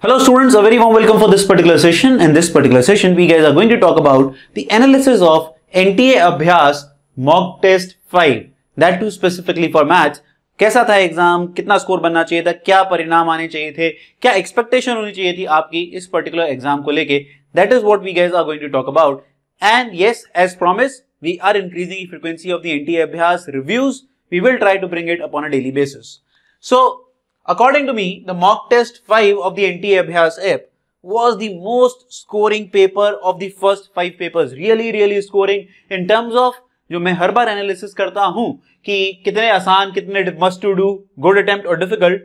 Hello students, a very warm welcome for this particular session. In this particular session, we guys are going to talk about the analysis of NTA Abhyas Mock Test 5. That too specifically for maths. कैसा था exam कितना score बनना चाहिए था क्या परिणाम आने चाहिए थे क्या एक्सपेक्टेशन होनी चाहिए थी आपकी इस पर्टिकुलर एग्जाम को लेके that is what we guys are going to talk about and yes as promise we are increasing frequency of the NTA Abhyas reviews we will try to bring it upon a daily basis so According to me, the mock test 5 of the NTA Abhyas app was the most scoring paper of the first 5 papers. Really, really scoring in terms of जो मैं हर बार analysis करता हूं कि कितने आसान कितने must to do good attempt और difficult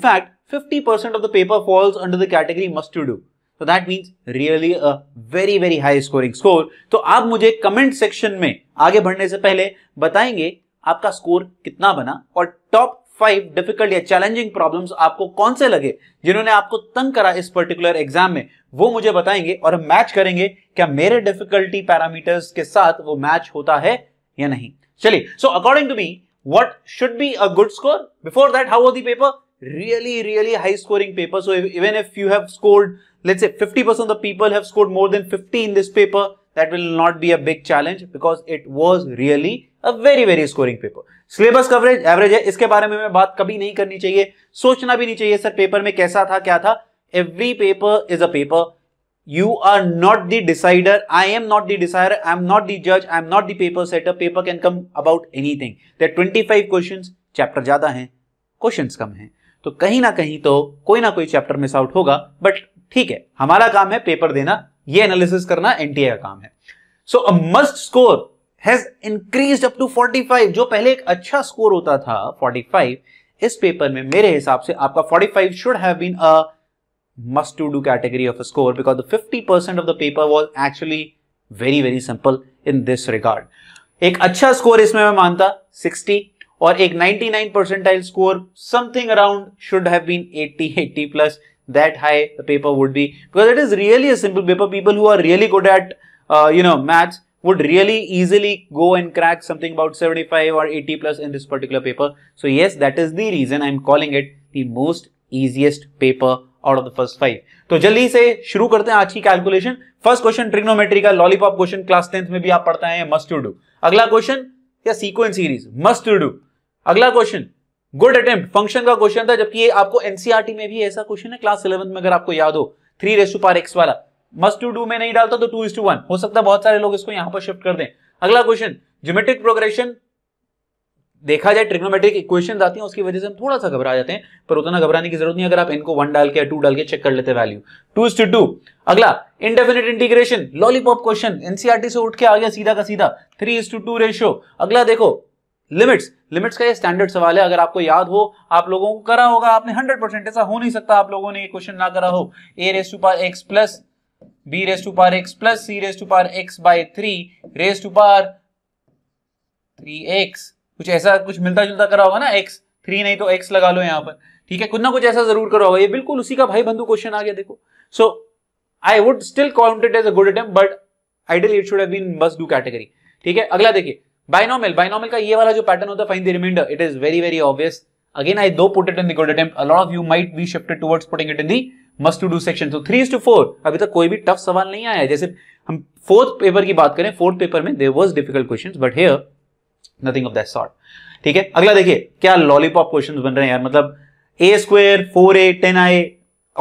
fact fifty percent of the paper falls under the category must to do तो that means really a very very high scoring score तो आप मुझे कमेंट सेक्शन में आगे बढ़ने से पहले बताएंगे आपका स्कोर कितना बना और टॉप फाइव डिफिकल्ट या चैलेंजिंग प्रॉब्लम आपको कौन से लगे जिन्होंने आपको तंग करा इस पर्टिकुलर एग्जाम में वो मुझे बताएंगे और मैच करेंगे क्या मेरे डिफिकल्टी पैरामीटर्स के साथ वो मैच होता है या नहीं चलिए so according to me what should be a good score before that how the paper really really high scoring paper so even if you have scored let's 50% of people have scored more than 50 in this paper that will not be a big challenge because it was really a very very scoring paper. Syllabus coverage average है इसके बारे में हमें बात कभी नहीं करनी चाहिए सोचना भी नहीं चाहिए सर पेपर में कैसा था क्या था every paper is a paper you are not the decider i am not the decider i am not the judge i am not the paper setter paper can come about anything there are 25 questions chapter ज्यादा हैं questions कम हैं तो कहीं ना कहीं तो कोई ना कोई चैप्टर मिस आउट होगा बट ठीक है हमारा काम है पेपर देना ये एनालिसिस करना एनटीए का काम है so a must score has increase up to 45 जो पहले एक अच्छा स्कोर होता था 45 इस पेपर में मेरे हिसाब से आपका 45 should have been a must to do category of a score because the 50% of the paper was actually very very simple in this regard एक अच्छा स्कोर इसमें मैं मानता 60 और एक 99 percentile score something around should have been 80 80 plus that high the paper would be because it is really a simple paper people who are really good at uh, you know maths would really easily go and crack something about 75 or 80 plus in this particular paper so yes that is the reason i'm calling it the most easiest paper out of the first five so jaldi se shuru karte hain aaj calculation first question trigonometry ka lollipop question class 10th mein bhi aap padhte hain must you do agla question ya sequence series must you do agla question good attempt function का question था जबकि ये आपको NCERT e में भी ऐसा question है class eleventh में अगर आपको याद हो three raise to power X वाला मस्ट टू डू में नहीं डालता तो टू इज टू वन हो सकता है बहुत सारे लोग इसको यहां पर शिफ्ट कर दें अगला क्वेश्चन ज्योमेट्रिक प्रोग्रेशन देखा जाए ट्रिग्नोमेट्रिक इक्वेशन आती है उसकी वजह से हम थोड़ा सा घबरा जाते हैं पर उतना घबराने की जरूरत नहीं अगर आप इनको वन डाल के या टू डाल के चेक कर लेते value two is to two अगला indefinite integration lollipop question NCERT से उठ के आ गया सीधा का सीधा three is to two ratio अगला देखो लिमिट्स लिमिट्स का ये स्टैंडर्ड सवाल है अगर आपको याद हो आप लोगों को करा होगा आपने 100 परसेंट ऐसा हो नहीं सकता आप लोगों ने ये क्वेश्चन ना करा हो A raise to power X plus B raise to power X plus C raise to power X by three raise to power three X कुछ ऐसा कुछ मिलता जुलता करा होगा ना एक्स थ्री नहीं तो एक्स लगा लो यहाँ पर ठीक है कुछ ना कुछ ऐसा जरूर करा होगा ये बिल्कुल उसी का भाई बंधु क्वेश्चन आ गया देखो so I would still count as a good attempt but ideal it should have been must do category ठीक है अगला देखिए बाइनोमल बाइनोमल का ये वाला जो पैटर्न होता है find the remainder it is very very obvious again I though put it in the good attempt a lot of you might be shifted towards putting it in the must to do section so 3 to 4 अभी तक कोई भी tough सवाल नहीं आया जैसे हम fourth paper की बात करें फोर्थ पेपर में there was difficult question but here nothing of that sort ठीक है अगला देखिए क्या लॉलीपॉप क्वेश्चन बन रहे हैं यार मतलब A square four A ten I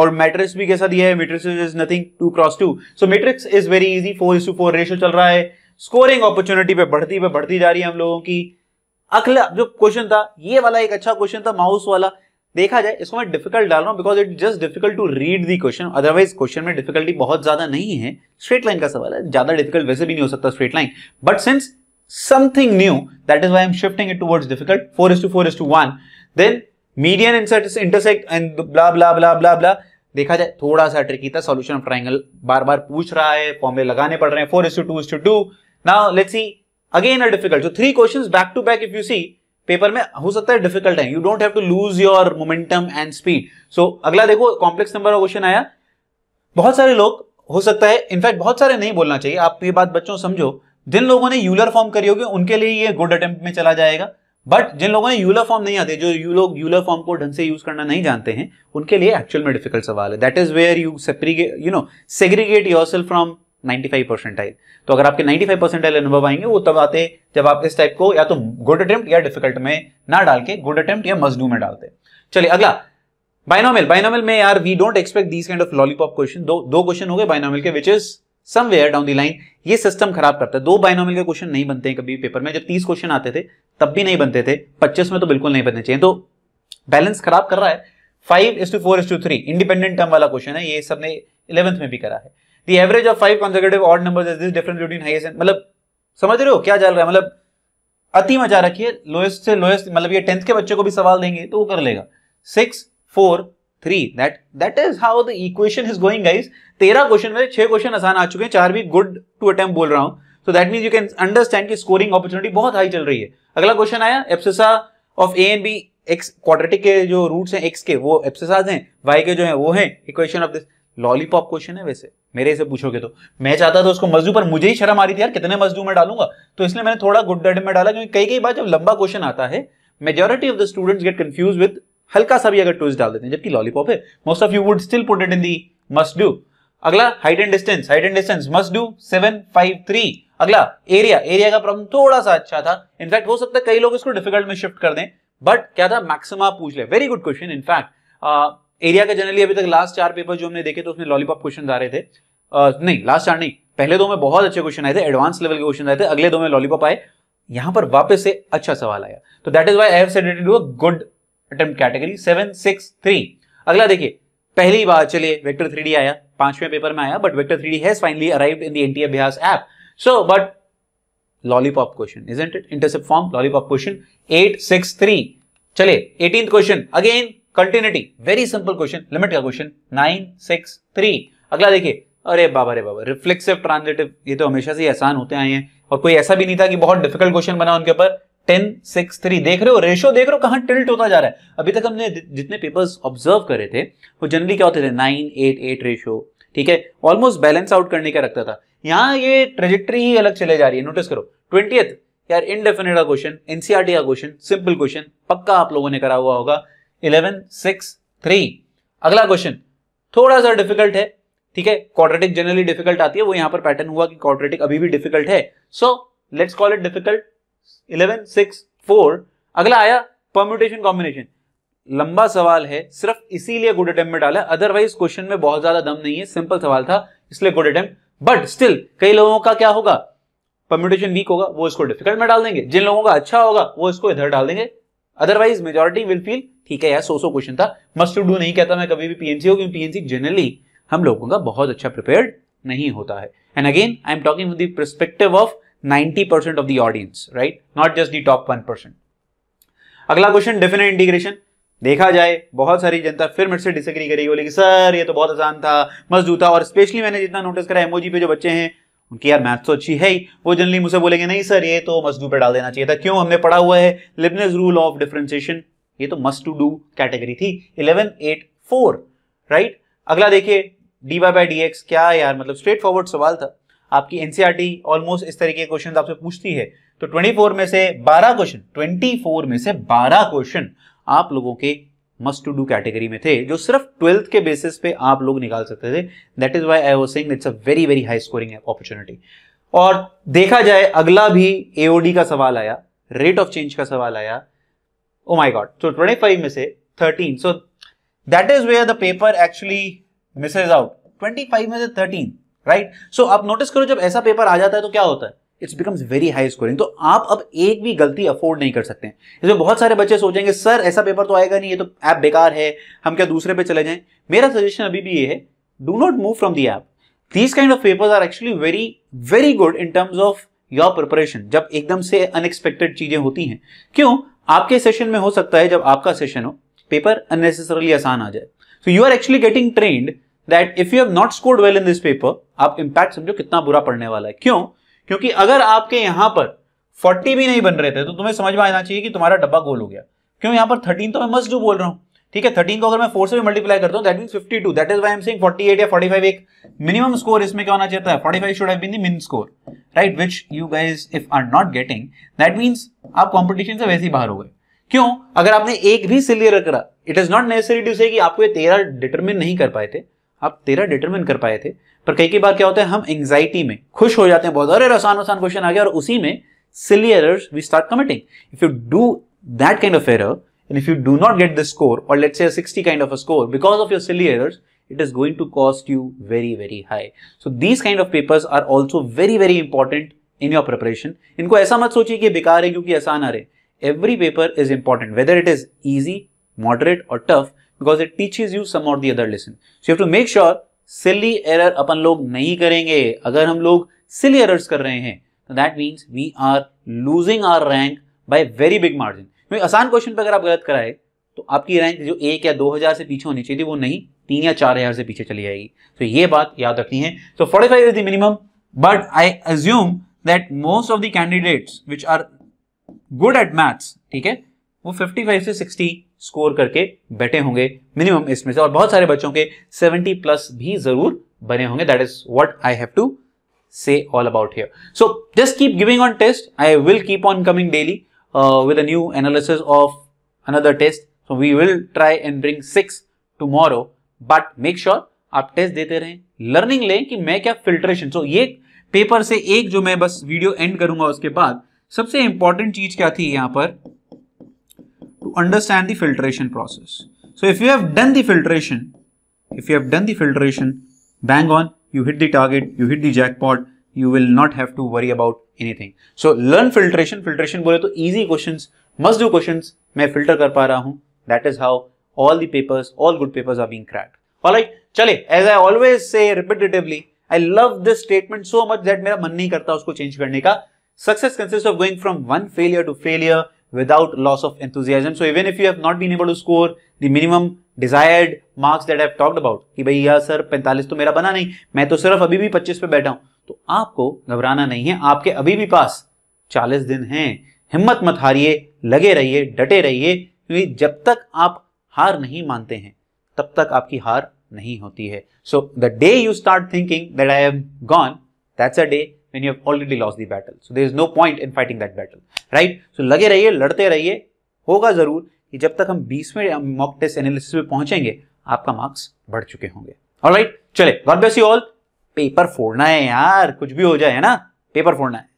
और मैट्रिक्स भी कैसा दिया है matrix is nothing two cross two so matrix is very easy four is to four ratio चल रहा है स्कोरिंग अपॉर्चुनिटी पे बढ़ती पे बढ़ती जा रही है हम लोगों की अगला जो क्वेश्चन था ये वाला एक अच्छा क्वेश्चन था माउस वाला देखा जाए इसको मैं डिफिकल्ट डाल रहा हूँ because it just difficult to read the question otherwise question में डिफिकल्टी बहुत ज्यादा नहीं है स्ट्रेट लाइन का सवाल है ज्यादा डिफिकल्ट वैसे भी नहीं हो सकता straight line but since something new That is why I'm shifting it towards difficult. 4 is to 4 is to 1. Then median inserts intersect and blah blah blah blah blah. देखा जाए थोड़ा सा ट्रिकी था सॉल्यूशन ऑफ ट्राइंगल बार बार पूछ रहा है फॉर्मूले लगाने पड़ रहे हैं four is to two is to two now let's see again a difficult three question back to back if you see paper में हो सकता है डिफिकल्ट है you don't have to lose your momentum and speed so अगला देखो complex number का question आया बहुत सारे लोग हो सकता है इनफैक्ट बहुत सारे नहीं बोलना चाहिए आप ये बात बच्चों समझो जिन लोगों ने यूलर फॉर्म करी होगी उनके लिए ये गुड अटेम्प्ट में चला जाएगा बट जिन लोगों ने यूलर फॉर्म नहीं आते जो यू लोग यूलर फॉर्म को ढंग से यूज करना नहीं जानते हैं उनके लिए एक्चुअल में डिफिकल्ट सवाल है that is where you separate you know segregate yourself from 95 percentile तो अगर आपके 95 परसेंटाइल अनुभव आएंगे वो तब आते जब आप इस टाइप को या तो गुड अटेम्प्ट या डिफिकल्ट में ना डाल के गुड अटेम्प्ट या मजनू में डालते चलिए अगला बाइनोमियल बाइनोमियल में यार we don't expect these kind of lollipop question दो दो क्वेश्चन हो गए बाइनोमियल के which is somewhere down the line ये सिस्टम खराब करता है दो बाइनोमियल के क्वेश्चन नहीं बनते हैं कभी पेपर में जब तीस क्वेश्चन आते थे तब भी नहीं बनते थे पच्चीस में तो बिल्कुल नहीं बनने चाहिए तो बैलेंस खराब कर रहा है five is to four is to three independent term वाला क्वेश्चन है ये सबने इलेवंथ में भी करा है the average of five consecutive odd number is this difference between highest and मतलब समझ रहे हो क्या चल रहा है मतलब अति मचा रखिए लोएस्ट से लोएस्ट मतलब ये टेंथ के बच्चे को भी सवाल देंगे तो वो कर लेगा six four three that that is how the equation is going guys तेरह क्वेश्चन में छह क्वेश्चन आसान आ चुके हैं चार भी गुड टू अटेम्प्ट बोल रहा हूं so that mean you can understand की स्कोरिंग अपॉर्चुनिटी बहुत हाई चल रही है अगला क्वेश्चन आया abscissa of A and B X quadratic के जो रूट्स हैं एक्स के वो एप्सिसाज हैं वाई के जो है वो है equation of this lollipop question है वैसे मेरे से पूछोगे तो मैं चाहता था उसको मजदूर पर मुझे ही शर्म आ रही थी यार कितने मजदूर में डालूंगा तो इसलिए मैंने थोड़ा गुड डेड में डाला क्योंकि कई कई बार जब लंबा क्वेश्चन आता है majority of the students get confuse with हल्का सा भी अगर ट्विस्ट डाल देते हैं जबकि लॉलीपॉप है most of you would still put it in the must do अगला height and distance height and distance must do seven five three अगला एरिया एरिया का प्रॉब्लम थोड़ा सा अच्छा था इनफैक्ट हो सकता है कई लोग इसको डिफिकल्ट में शिफ्ट कर दें बट क्या था मैक्सिमा पूछ ले very good question in fact area का जनरली अभी तक लास्ट चार पेपर जो हमने देखे तो उसमें लॉलीपॉप क्वेश्चन आ रहे थे आ, नहीं लास्ट चार नहीं पहले दो में बहुत अच्छे क्वेश्चन आए थे एडवांस लेवल के क्वेश्चन आए थे अगले दो में लॉलीपॉप आए यहां पर वापस से अच्छा सवाल आया तो दैट इज वाई आई है good attempt category seven six three अगला देखिए पहली बार चलिए वेक्टर थ्री आया पांचवें पेपर में आया but vector three has finally arrive in the NTA Abhyas app so but lollipop question is it intercept form lollipop question eight six three चलिए eighteen question again continuity very simple question limit का question nine six three अगला देखिए अरे बाबा रे बाबा reflexive transitive ये तो हमेशा से आसान होते आए हैं और कोई ऐसा भी नहीं था कि बहुत डिफिकल्ट क्वेश्चन बना उनके ऊपर टेन सिक्स थ्री देख रहे हो रेशो देख रहे हो कहां टिल्ट होता जा रहा है अभी तक हमने जितने पेपर्स ऑब्जर्व करे थे वो जनरली क्या होते थे नाइन एट एट रेशो ठीक है ऑलमोस्ट बैलेंस आउट करने का रखता था यहाँ ये ट्रेजेक्ट्री ही अलग चले जा रही है नोटिस करो ट्वेंटी यार इनडेफिनेट का क्वेश्चन एनसीआरटी e का क्वेश्चन सिंपल क्वेश्चन पक्का आप लोगों ने करा हुआ होगा इलेवन सिक्स थ्री अगला क्वेश्चन थोड़ा सा डिफिकल्ट है ठीक है क्वाड्रेटिक जनरली डिफिकल्ट आती है वो यहां पर पैटर्न हुआ कि क्वाड्रेटिक अभी भी डिफिकल्ट है so let's call it difficult eleven six four अगला आया परम्यूटेशन कॉम्बिनेशन लंबा सवाल है सिर्फ इसीलिए गुड अटेम्प्ट में डाला अदरवाइज क्वेश्चन में बहुत ज्यादा दम नहीं है सिंपल सवाल था इसलिए गुड अटेम्प्ट बट स्टिल कई लोगों का क्या होगा परम्यूटेशन वीक होगा वो इसको डिफिकल्ट में डाल देंगे जिन लोगों का अच्छा होगा वो इसको इधर डाल देंगे अदरवाइज मेजोरिटी विल फील ठीक है यार सो सो क्वेश्चन था मस्ट टू डू नहीं कहता मैं कभी भी पीएनसी हो क्योंकि पीएनसी जनरली हम लोगों का बहुत अच्छा प्रिपेयर्ड नहीं होता है and again I am talking the of of 90% of the audience right not just the top 1%. अगला क्वेश्चन डेफिनेट इंटीग्रेशन देखा जाए बहुत सारी जनता फिर मेरे से डिसएग्री करेगी बोलेगी सर ये तो बहुत आसान था मस्त था और स्पेशली मैंने जितना नोटिस करा एमओजी पे जो बच्चे हैं उनकी यार मैथ्स तो अच्छी है ही वो जनरली मुझे बोलेंगे नहीं सर ये तो मस्ट डू पे डाल देना चाहिए था क्यों हमने पढ़ा हुआ है लिबनेस रूल ऑफ डिफ्रेंसिएशन ये तो मस्ट टू डू कैटेगरी थी इलेवन एट फोर राइट अगला देखिए D Y by D X क्या यार मतलब स्ट्रेट फॉरवर्ड सवाल था आपकी एनसीआरटी ऑलमोस्ट e इस तरीके के क्वेश्चन आपसे पूछती है तो 24 में से 12 क्वेश्चन 24 में से 12 क्वेश्चन आप लोगों के मस्ट टू डू कैटेगरी में थे जो सिर्फ ट्वेल्थ के बेसिस पे आप लोग निकाल सकते थे दैट इज वाई आई वो sing it's a very very high scoring opportunity और देखा जाए अगला भी एओडी का सवाल आया रेट ऑफ चेंज का सवाल आया oh my God so twenty five में से thirteen so that is where the paper actually misses out twenty five में से थर्टीन राइट सो आप नोटिस करो जब ऐसा पेपर आ जाता है तो क्या होता है it's becomes very high scoring तो आप अब एक भी गलती अफोर्ड नहीं कर सकते हैं इसमें बहुत सारे बच्चे सोचेंगे सर ऐसा पेपर तो आएगा नहीं ये तो ऐप बेकार है हम क्या दूसरे पे चले जाएं मेरा सजेशन अभी भी ये है do not move from the app these kind of paper are actually very very good in terms of your preparation जब एकदम से अनएक्सपेक्टेड चीजें होती हैं क्यों आपके सेशन में हो सकता है जब आपका सेशन हो पेपर अननेसेसरली आसान आ जाए so you are actually getting trained that if you have not scored well in this paper आप इम्पैक्ट समझो कितना बुरा पड़ने वाला है क्यों क्योंकि अगर आपके यहां पर 40 भी नहीं बन रहे थे तो तुम्हें समझ में आना चाहिए कि तुम्हारा डब्बा गोल हो गया क्यों यहां पर 13 तो मैं मस्ट डू बोल रहा हूं ठीक है 13 को अगर मैं 4 से भी मल्टीप्लाई करता हूं that mean 52 that is why I am saying 48 या 45 एक मिनिमम स्कोर इसमें क्या होना चाहता है 45 should have been the min score right which you guys if are not getting that means आप कॉम्पिटिशन से वैसे ही बाहर हो गए क्यों अगर आपने एक भी सिलियर करा it is not necessary to say आपको ये 13 डिटरमिन नहीं कर पाए थे आप तेरह डिटरमिन कर पाए थे पर कई कई बार क्या होता है हम एंगजाइटी में खुश हो जाते हैं बहुत अरे आसान आसान क्वेश्चन आ गया और उसी में silly errors we start committing if you do that kind of error and if you do not get the score और let's a sixty kind of a score because of your silly errors it is going to cost you very very high so these kind of papers are also very very important in your preparation इनको ऐसा मत सोचिए कि बेकार है क्योंकि आसान आ रहे every paper is important whether it is easy moderate और tough because it teaches you some or other the lesson so you to make sure silly error अपन लोग नहीं करेंगे अगर हम लोग सिली एरर्स कर रहे हैं तो that means we are losing our rank by very big margin क्योंकि आसान क्वेश्चन पर अगर आप गलत कराए तो आपकी रैंक जो एक या दो हज़ार से पीछे होनी चाहिए थी वो नहीं तीन या चार हज़ार से पीछे चली जाएगी तो ये बात याद रखनी है so forty five is the minimum but I assume that most of the candidates which are good at maths ठीक है वो 55 से 60 स्कोर करके बैठे होंगे मिनिमम इसमें से और बहुत सारे बच्चों के 70 प्लस भी जरूर बने होंगे that is what I have to say all about here so just keep giving on test I will keep on coming daily with a new analysis of another test so we will try and bring six tomorrow but make sure आप test देते रहें learning लें कि मैं क्या filtration सो so, ये paper से एक जो मैं बस वीडियो एंड करूंगा उसके बाद सबसे इंपॉर्टेंट चीज क्या थी यहां पर understand the filtration process. So if you have done the filtration, if you have done the filtration, bang on, you hit the target, you hit the jackpot, you will not have to worry about anything. So learn filtration, filtration bole to easy questions, must do questions, main filter kar pa raha hun. That is how all the papers, all good papers are being cracked. Alright, chale, as I always say repetitively, I love this statement so much that my man nahi karta usko change karne ka. Success consists of going from one failure to failure, without loss of enthusiasm. So even if you have not been able to score the minimum desired marks that I have talked about कि भाई यार sir 45 तो मेरा बना नहीं मैं तो सिर्फ अभी भी 25 पे बैठा हूं तो आपको घबराना नहीं है आपके अभी भी पास 40 दिन हैं हिम्मत मत हारिए लगे रहिए डटे रहिए क्योंकि जब तक आप हार नहीं मानते हैं तब तक आपकी हार नहीं होती है so the day you start thinking that I am gone that's a day when you have already lost the battle. So there is no point in fighting that battle, right? So लगे रहिए लड़ते रहिए होगा जरूर कि जब तक हम 20वें मॉक टेस्ट एनालिसिस में पहुंचेंगे आपका मार्क्स बढ़ चुके होंगे ऑलराइट चले God bless you all paper फोड़ना है यार कुछ भी हो जाए है ना पेपर फोड़ना है